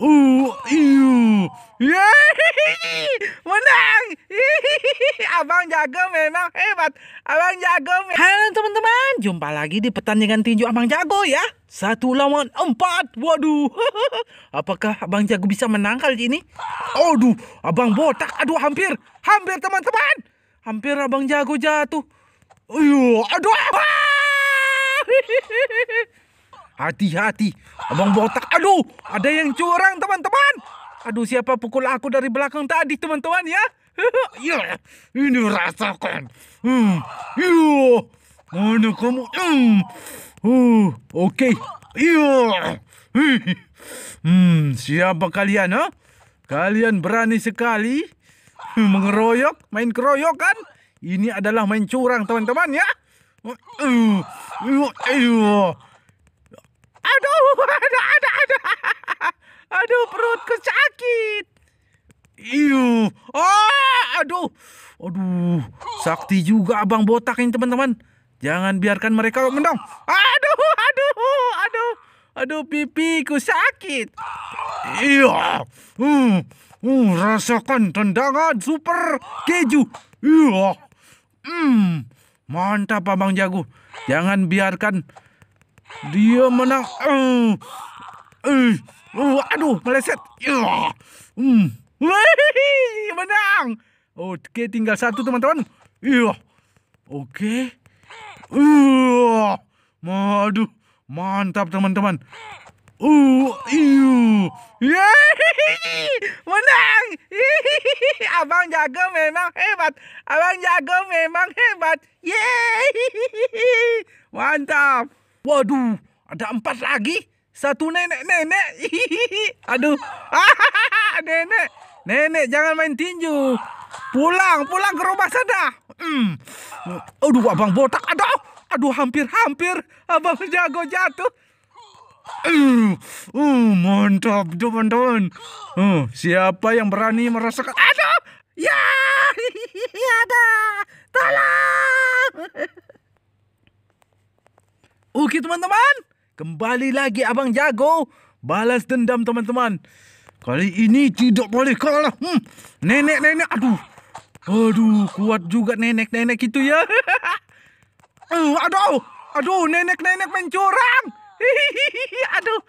Uh, iu. Yeay, menang. Abang Jago memang hebat. Abang Jago. Halo teman-teman, jumpa lagi di pertandingan tinju Abang Jago ya. Satu lawan empat. Waduh. Apakah Abang Jago bisa menang kali ini? Aduh, Abang botak. Aduh, hampir. Hampir teman-teman. Hampir Abang Jago jatuh. Iu, aduh. Hati-hati, abang botak. Aduh, ada yang curang teman-teman. Aduh, siapa pukul aku dari belakang tadi teman-teman ya? Iya, ini rasakan. Hmm, iya. Mana kamu? Hmm. Uh, oke. Iya. Hmm, siapa kalian, ha? Kalian berani sekali mengeroyok, main keroyokan? Ini adalah main curang, teman-teman ya. Uh, uh, Aduh, aduh, aduh, aduh. Aduh, perutku sakit. Iu. Oh, aduh. Aduh, sakti juga abang botak ini teman-teman. Jangan biarkan mereka mendong. Aduh, aduh, aduh. Aduh, pipiku sakit. Iya. Hmm. Uh, rasakan tendangan super keju. Iya. Hmm. Mantap Abang Jago. Jangan biarkan dia menang. Hmm. eh uh, aduh, meleset. Uh, um. menang. Oke, tinggal satu teman-teman. Iya. Oke. Uh, aduh, mantap teman-teman. Uh, iya. menang. Abang Jago memang hebat. Abang Jago memang hebat. Yeay. Mantap. Waduh, ada empat lagi. Satu nenek-nenek. Aduh. nenek. Nenek jangan main tinju. Pulang, pulang ke rumah sana. Hmm. Aduh, abang botak. Aduh, aduh hampir-hampir abang jago jatuh. Uh, uh, mantap teman-teman. Uh, siapa yang berani merasakan? Aduh, ya, ada. Ya Tolong. Oke teman-teman, kembali lagi Abang Jago balas dendam teman-teman. Kali ini tidak boleh kalah. Hmm, nenek-nenek, aduh. Aduh, kuat juga nenek-nenek itu ya. uh, aduh, aduh, nenek-nenek mencurang. Hihihi, aduh.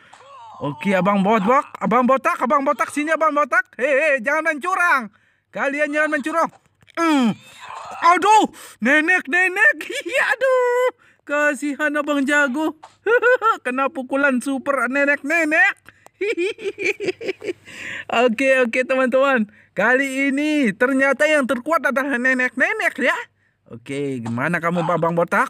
Oke, Abang Botak, Abang Botak, Abang Botak, sini Abang Botak. Hei, hey, jangan mencurang. Kalian jangan mencurang. Hmm. Aduh, nenek-nenek. Aduh. Kasihan Abang Jago. Kena pukulan super nenek-nenek. Oke, oke teman-teman. Kali ini ternyata yang terkuat adalah nenek-nenek ya. Oke, gimana kamu Abang Botak?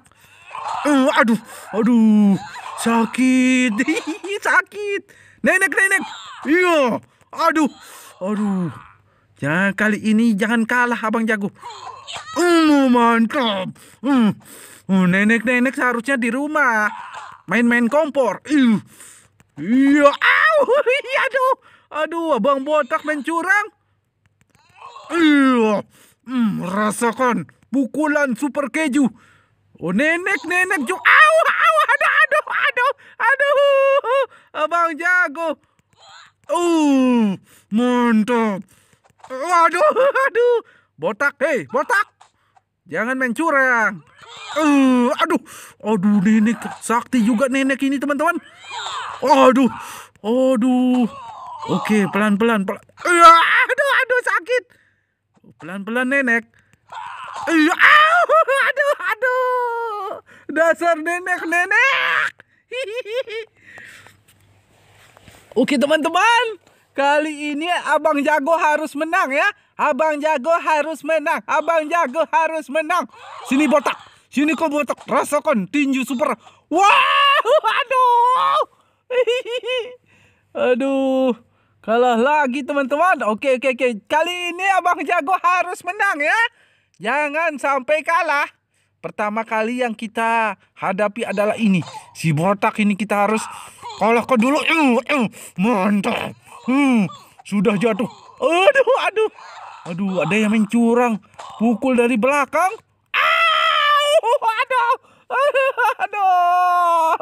Uh, aduh, aduh. Sakit. Sakit. Nenek-nenek. Iya. Aduh. Aduh. Ya, kali ini jangan kalah Abang Jago. Um, mantap. Um, nenek-nenek seharusnya di rumah. Main-main kompor. Uh. Iya, aduh, iya, aduh. Aduh, Abang Botak mencurang. Iya. Hmm, rasakan pukulan super keju. Oh, nenek, nenek, jo. aw, aw, aduh, aduh, aduh, aduh. Abang Jago. Uh, mantap. Waduh, aduh. Botak, hei, botak. Jangan main curang. Uh, aduh. Aduh, nenek sakti juga nenek ini, teman-teman. Aduh. Aduh. Oke, pelan-pelan. pelan. uh, eh, aduh, aduh sakit. Pelan-pelan nenek. Uh, aduh, aduh. Dasar nenek-nenek. Oke, teman-teman. Kali ini Abang Jago harus menang ya. Abang Jago harus menang. Abang Jago harus menang. Sini botak. Sini kau botak. Rasakan tinju super. Wah, aduh. aduh. Kalah lagi teman-teman. Oke, oke, oke. Kali ini Abang Jago harus menang ya. Jangan sampai kalah. Pertama kali yang kita hadapi adalah ini. Si botak ini kita harus kalah ke dulu. Mantap. Hmm, sudah jatuh. Aduh, aduh. Aduh, ada yang mencurang. Pukul dari belakang. Aduh, Aduh. Aduh.